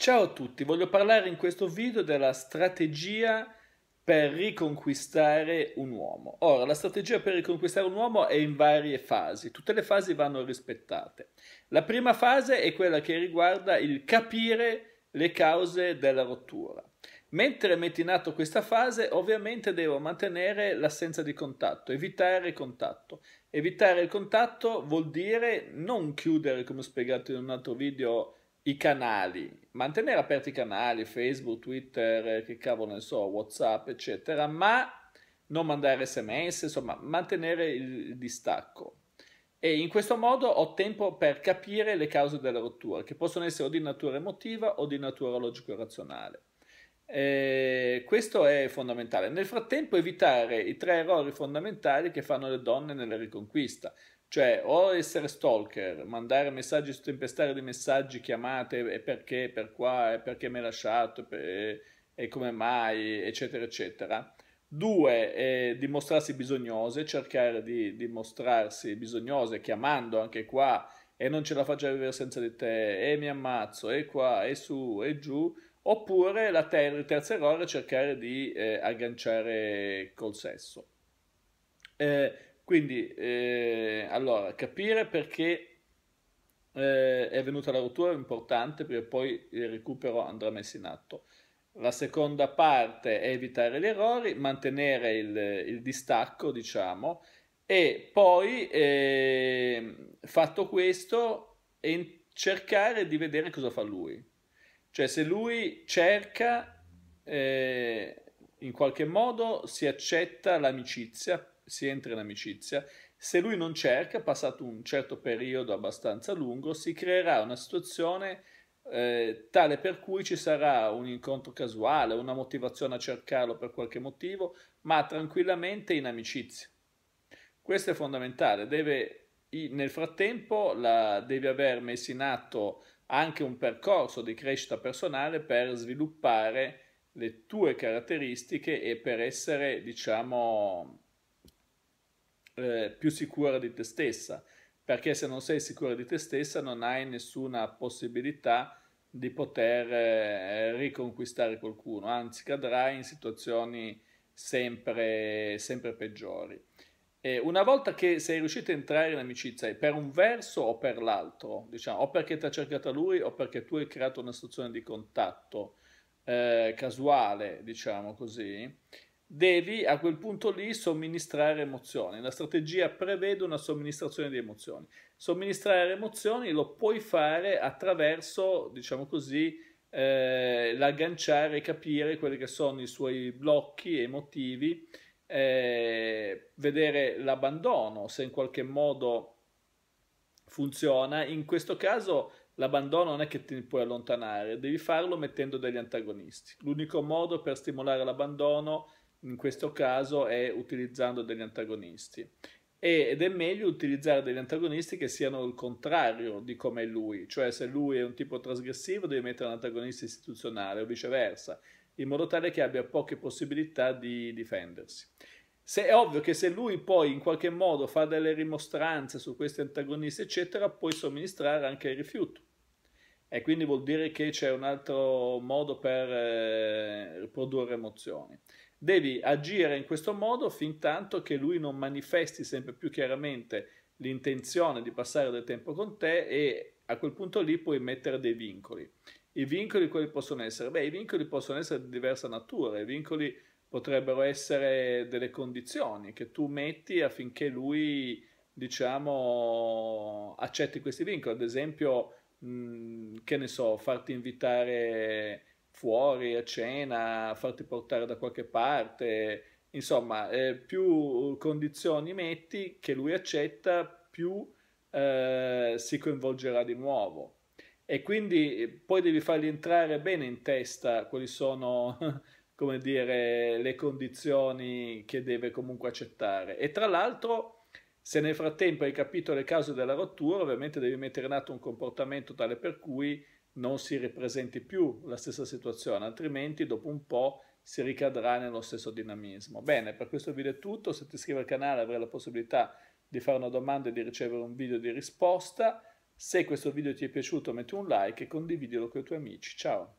Ciao a tutti, voglio parlare in questo video della strategia per riconquistare un uomo. Ora, la strategia per riconquistare un uomo è in varie fasi, tutte le fasi vanno rispettate. La prima fase è quella che riguarda il capire le cause della rottura. Mentre metti in atto questa fase, ovviamente devo mantenere l'assenza di contatto, evitare contatto. Evitare il contatto vuol dire non chiudere, come ho spiegato in un altro video, i canali, mantenere aperti i canali, Facebook, Twitter, eh, che cavolo ne so, Whatsapp, eccetera, ma non mandare sms, insomma, mantenere il distacco. E in questo modo ho tempo per capire le cause della rottura, che possono essere o di natura emotiva o di natura logico-razionale. E questo è fondamentale. Nel frattempo evitare i tre errori fondamentali che fanno le donne nella riconquista, cioè, o essere stalker, mandare messaggi, tempestare di messaggi, chiamate, e perché, per qua, e perché mi hai lasciato, e, e come mai, eccetera, eccetera. Due, eh, dimostrarsi bisognose, cercare di dimostrarsi bisognose, chiamando anche qua, e non ce la faccio a vivere senza di te, e mi ammazzo, e qua, e su, e giù. Oppure la ter- il terzo errore, cercare di eh, agganciare col sesso. Eh, quindi, eh, allora, capire perché eh, è venuta la rottura è importante, perché poi il recupero andrà messo in atto. La seconda parte è evitare gli errori, mantenere il, il distacco, diciamo, e poi, eh, fatto questo, cercare di vedere cosa fa lui. Cioè, se lui cerca, eh, in qualche modo, si accetta l'amicizia si entra in amicizia, se lui non cerca, passato un certo periodo abbastanza lungo, si creerà una situazione eh, tale per cui ci sarà un incontro casuale, una motivazione a cercarlo per qualche motivo, ma tranquillamente in amicizia. Questo è fondamentale, deve, nel frattempo la, devi aver messo in atto anche un percorso di crescita personale per sviluppare le tue caratteristiche e per essere, diciamo, eh, più sicura di te stessa, perché se non sei sicura di te stessa non hai nessuna possibilità di poter eh, riconquistare qualcuno, anzi cadrai in situazioni sempre, sempre peggiori. E una volta che sei riuscito a entrare in amicizia, per un verso o per l'altro, diciamo, o perché ti ha cercato lui o perché tu hai creato una situazione di contatto eh, casuale, diciamo così, devi a quel punto lì somministrare emozioni. La strategia prevede una somministrazione di emozioni. Somministrare emozioni lo puoi fare attraverso, diciamo così, eh, l'agganciare e capire quelli che sono i suoi blocchi emotivi, eh, vedere l'abbandono, se in qualche modo funziona. In questo caso l'abbandono non è che ti puoi allontanare, devi farlo mettendo degli antagonisti. L'unico modo per stimolare l'abbandono in questo caso è utilizzando degli antagonisti. Ed è meglio utilizzare degli antagonisti che siano il contrario di come è lui, cioè se lui è un tipo trasgressivo devi mettere un antagonista istituzionale o viceversa, in modo tale che abbia poche possibilità di difendersi. Se è ovvio che se lui poi in qualche modo fa delle rimostranze su questi antagonisti, eccetera, puoi somministrare anche il rifiuto e quindi vuol dire che c'è un altro modo per eh, produrre emozioni. Devi agire in questo modo fin tanto che lui non manifesti sempre più chiaramente l'intenzione di passare del tempo con te e a quel punto lì puoi mettere dei vincoli. I vincoli quali possono essere? Beh, i vincoli possono essere di diversa natura, i vincoli potrebbero essere delle condizioni che tu metti affinché lui, diciamo, accetti questi vincoli. Ad esempio, Mm, che ne so, farti invitare fuori a cena, farti portare da qualche parte, insomma, eh, più condizioni metti che lui accetta, più eh, si coinvolgerà di nuovo. E quindi eh, poi devi fargli entrare bene in testa quali sono, come dire, le condizioni che deve comunque accettare. E tra l'altro se nel frattempo hai capito le cause della rottura, ovviamente devi mettere in atto un comportamento tale per cui non si ripresenti più la stessa situazione, altrimenti dopo un po' si ricadrà nello stesso dinamismo. Bene, per questo video è tutto, se ti iscrivi al canale avrai la possibilità di fare una domanda e di ricevere un video di risposta. Se questo video ti è piaciuto metti un like e condividilo con i tuoi amici. Ciao!